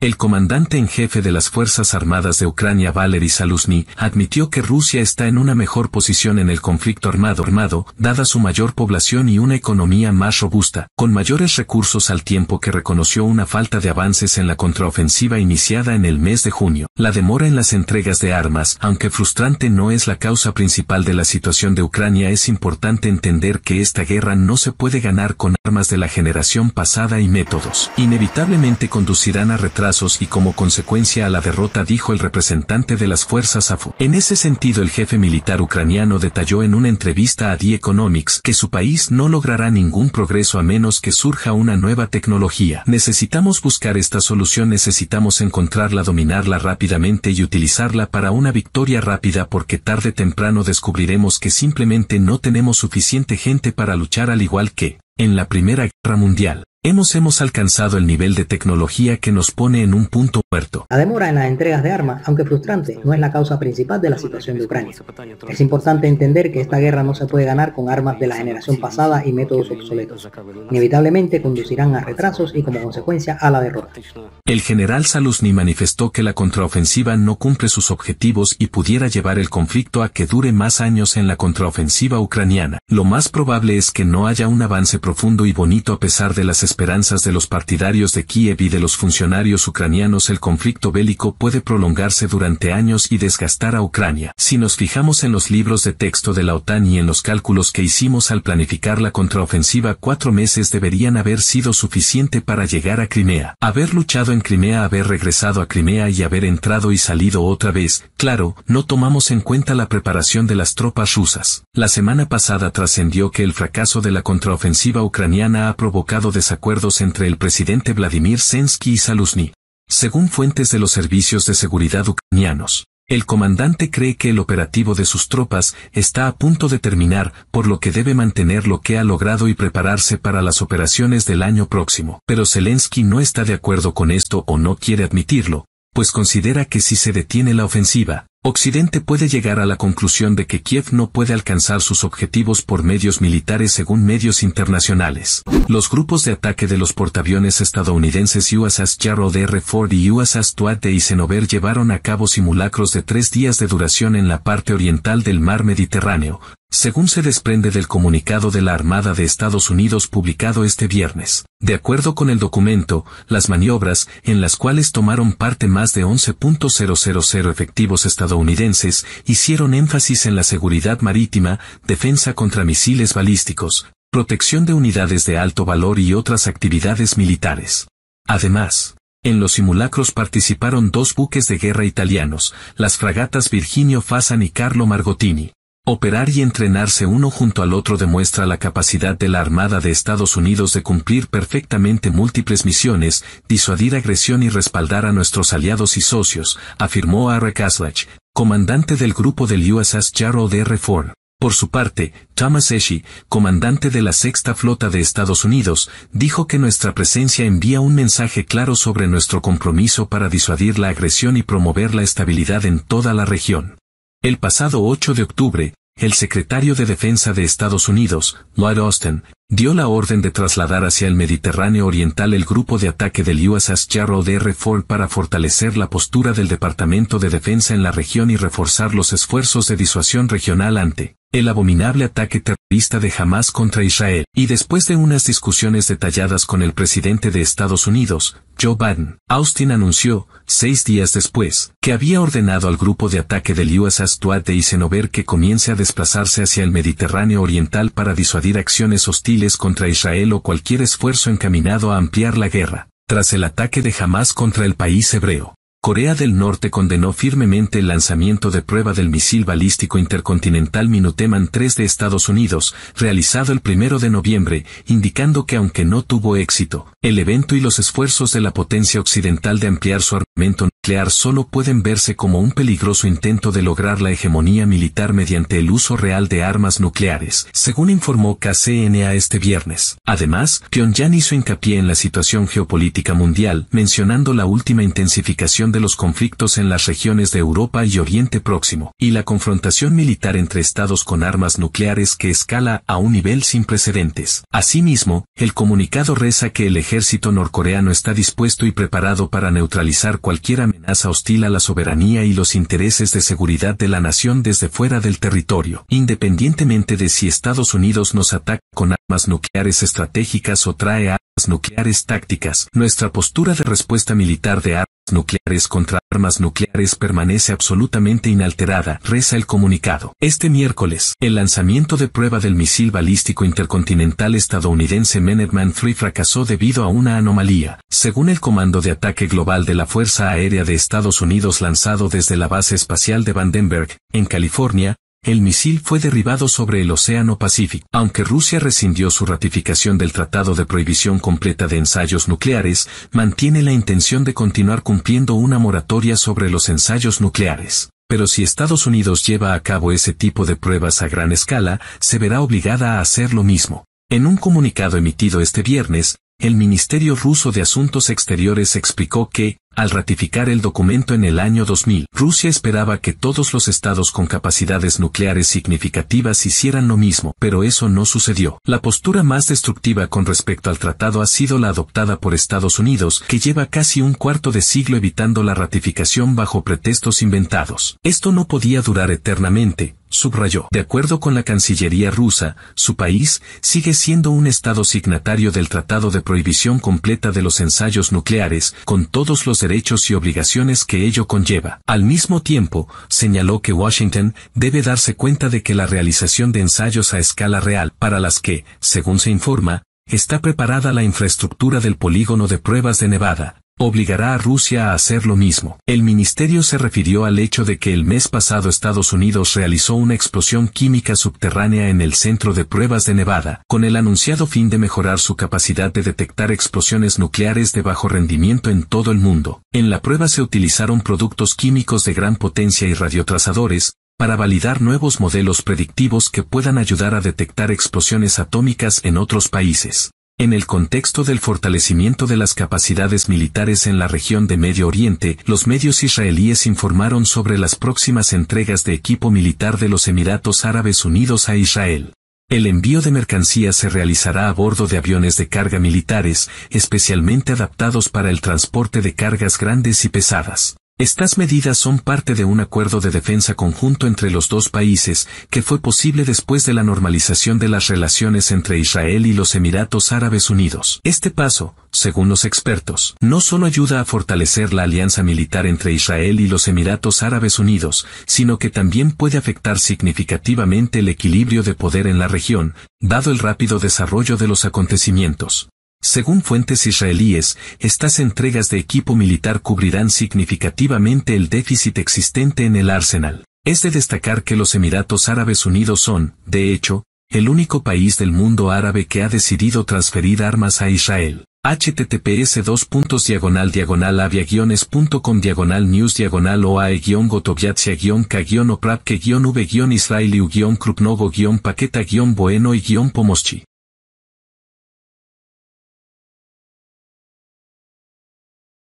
El comandante en jefe de las Fuerzas Armadas de Ucrania Valery Saluzny admitió que Rusia está en una mejor posición en el conflicto armado armado, dada su mayor población y una economía más robusta, con mayores recursos al tiempo que reconoció una falta de avances en la contraofensiva iniciada en el mes de junio. La demora en las entregas de armas, aunque frustrante no es la causa principal de la situación de Ucrania, es importante entender que esta guerra no se puede ganar con armas de la generación pasada y métodos. Inevitablemente conducirán a retrasos y como consecuencia a la derrota dijo el representante de las fuerzas AFU. En ese sentido el jefe militar ucraniano detalló en una entrevista a The Economics que su país no logrará ningún progreso a menos que surja una nueva tecnología. Necesitamos buscar esta solución, necesitamos encontrarla, dominarla rápidamente y utilizarla para una victoria rápida porque tarde o temprano descubriremos que simplemente no tenemos suficiente gente para luchar al igual que en la Primera Guerra Mundial hemos hemos alcanzado el nivel de tecnología que nos pone en un punto muerto. La demora en las entregas de armas, aunque frustrante, no es la causa principal de la situación de Ucrania. Es importante entender que esta guerra no se puede ganar con armas de la generación pasada y métodos obsoletos. Inevitablemente conducirán a retrasos y como consecuencia a la derrota. El general Saluzny manifestó que la contraofensiva no cumple sus objetivos y pudiera llevar el conflicto a que dure más años en la contraofensiva ucraniana. Lo más probable es que no haya un avance profundo y bonito a pesar de las esperanzas de los partidarios de Kiev y de los funcionarios ucranianos el conflicto bélico puede prolongarse durante años y desgastar a Ucrania. Si nos fijamos en los libros de texto de la OTAN y en los cálculos que hicimos al planificar la contraofensiva, cuatro meses deberían haber sido suficiente para llegar a Crimea. Haber luchado en Crimea, haber regresado a Crimea y haber entrado y salido otra vez, claro, no tomamos en cuenta la preparación de las tropas rusas. La semana pasada trascendió que el fracaso de la contraofensiva ucraniana ha provocado desacuerdos entre el presidente Vladimir Zelensky y Saluzny. Según fuentes de los servicios de seguridad ucranianos, el comandante cree que el operativo de sus tropas está a punto de terminar, por lo que debe mantener lo que ha logrado y prepararse para las operaciones del año próximo. Pero Zelensky no está de acuerdo con esto o no quiere admitirlo, pues considera que si se detiene la ofensiva, Occidente puede llegar a la conclusión de que Kiev no puede alcanzar sus objetivos por medios militares según medios internacionales. Los grupos de ataque de los portaaviones estadounidenses USS Gerald R. Ford y USS Tuat de Isenover llevaron a cabo simulacros de tres días de duración en la parte oriental del mar Mediterráneo, según se desprende del comunicado de la Armada de Estados Unidos publicado este viernes, de acuerdo con el documento, las maniobras, en las cuales tomaron parte más de 11.000 efectivos estadounidenses, hicieron énfasis en la seguridad marítima, defensa contra misiles balísticos, protección de unidades de alto valor y otras actividades militares. Además, en los simulacros participaron dos buques de guerra italianos, las fragatas Virginio Fasan y Carlo Margottini. Operar y entrenarse uno junto al otro demuestra la capacidad de la Armada de Estados Unidos de cumplir perfectamente múltiples misiones, disuadir agresión y respaldar a nuestros aliados y socios, afirmó Ara Kaslach, comandante del grupo del USS Gerald R. Ford. Por su parte, Thomas Eshi, comandante de la Sexta Flota de Estados Unidos, dijo que nuestra presencia envía un mensaje claro sobre nuestro compromiso para disuadir la agresión y promover la estabilidad en toda la región. El pasado 8 de octubre, el secretario de Defensa de Estados Unidos, Lloyd Austin, dio la orden de trasladar hacia el Mediterráneo Oriental el grupo de ataque del USS Gerald R. Ford para fortalecer la postura del Departamento de Defensa en la región y reforzar los esfuerzos de disuasión regional ante el abominable ataque terrorista de Hamas contra Israel, y después de unas discusiones detalladas con el presidente de Estados Unidos, Joe Biden, Austin anunció, seis días después, que había ordenado al grupo de ataque del USS Stuart de Isenover que comience a desplazarse hacia el Mediterráneo Oriental para disuadir acciones hostiles contra Israel o cualquier esfuerzo encaminado a ampliar la guerra, tras el ataque de Hamas contra el país hebreo. Corea del Norte condenó firmemente el lanzamiento de prueba del misil balístico intercontinental Minuteman III de Estados Unidos, realizado el 1 de noviembre, indicando que aunque no tuvo éxito, el evento y los esfuerzos de la potencia occidental de ampliar su armamento nuclear solo pueden verse como un peligroso intento de lograr la hegemonía militar mediante el uso real de armas nucleares, según informó KCNA este viernes. Además, Pyongyang hizo hincapié en la situación geopolítica mundial, mencionando la última intensificación de los conflictos en las regiones de Europa y Oriente Próximo, y la confrontación militar entre estados con armas nucleares que escala a un nivel sin precedentes. Asimismo, el comunicado reza que el ejército norcoreano está dispuesto y preparado para neutralizar cualquier amenaza hostil a la soberanía y los intereses de seguridad de la nación desde fuera del territorio, independientemente de si Estados Unidos nos ataca con armas nucleares estratégicas o trae armas nucleares tácticas. Nuestra postura de respuesta militar de nucleares contra armas nucleares permanece absolutamente inalterada, reza el comunicado. Este miércoles, el lanzamiento de prueba del misil balístico intercontinental estadounidense Minuteman 3 fracasó debido a una anomalía, según el Comando de Ataque Global de la Fuerza Aérea de Estados Unidos lanzado desde la base espacial de Vandenberg, en California, el misil fue derribado sobre el Océano Pacífico. Aunque Rusia rescindió su ratificación del Tratado de Prohibición Completa de Ensayos Nucleares, mantiene la intención de continuar cumpliendo una moratoria sobre los ensayos nucleares. Pero si Estados Unidos lleva a cabo ese tipo de pruebas a gran escala, se verá obligada a hacer lo mismo. En un comunicado emitido este viernes, el Ministerio ruso de Asuntos Exteriores explicó que, al ratificar el documento en el año 2000, Rusia esperaba que todos los estados con capacidades nucleares significativas hicieran lo mismo, pero eso no sucedió. La postura más destructiva con respecto al tratado ha sido la adoptada por Estados Unidos, que lleva casi un cuarto de siglo evitando la ratificación bajo pretextos inventados. Esto no podía durar eternamente, Subrayó. De acuerdo con la Cancillería rusa, su país sigue siendo un Estado signatario del Tratado de Prohibición Completa de los Ensayos Nucleares, con todos los derechos y obligaciones que ello conlleva. Al mismo tiempo, señaló que Washington debe darse cuenta de que la realización de ensayos a escala real, para las que, según se informa, está preparada la infraestructura del polígono de pruebas de Nevada, obligará a Rusia a hacer lo mismo. El ministerio se refirió al hecho de que el mes pasado Estados Unidos realizó una explosión química subterránea en el centro de pruebas de Nevada, con el anunciado fin de mejorar su capacidad de detectar explosiones nucleares de bajo rendimiento en todo el mundo. En la prueba se utilizaron productos químicos de gran potencia y radiotrazadores, para validar nuevos modelos predictivos que puedan ayudar a detectar explosiones atómicas en otros países. En el contexto del fortalecimiento de las capacidades militares en la región de Medio Oriente, los medios israelíes informaron sobre las próximas entregas de equipo militar de los Emiratos Árabes Unidos a Israel. El envío de mercancías se realizará a bordo de aviones de carga militares, especialmente adaptados para el transporte de cargas grandes y pesadas. Estas medidas son parte de un acuerdo de defensa conjunto entre los dos países, que fue posible después de la normalización de las relaciones entre Israel y los Emiratos Árabes Unidos. Este paso, según los expertos, no solo ayuda a fortalecer la alianza militar entre Israel y los Emiratos Árabes Unidos, sino que también puede afectar significativamente el equilibrio de poder en la región, dado el rápido desarrollo de los acontecimientos. Según fuentes israelíes, estas entregas de equipo militar cubrirán significativamente el déficit existente en el arsenal. Es de destacar que los Emiratos Árabes Unidos son, de hecho, el único país del mundo árabe que ha decidido transferir armas a Israel. https diagonal avia news diagonal oae v krupnogo pomoschi.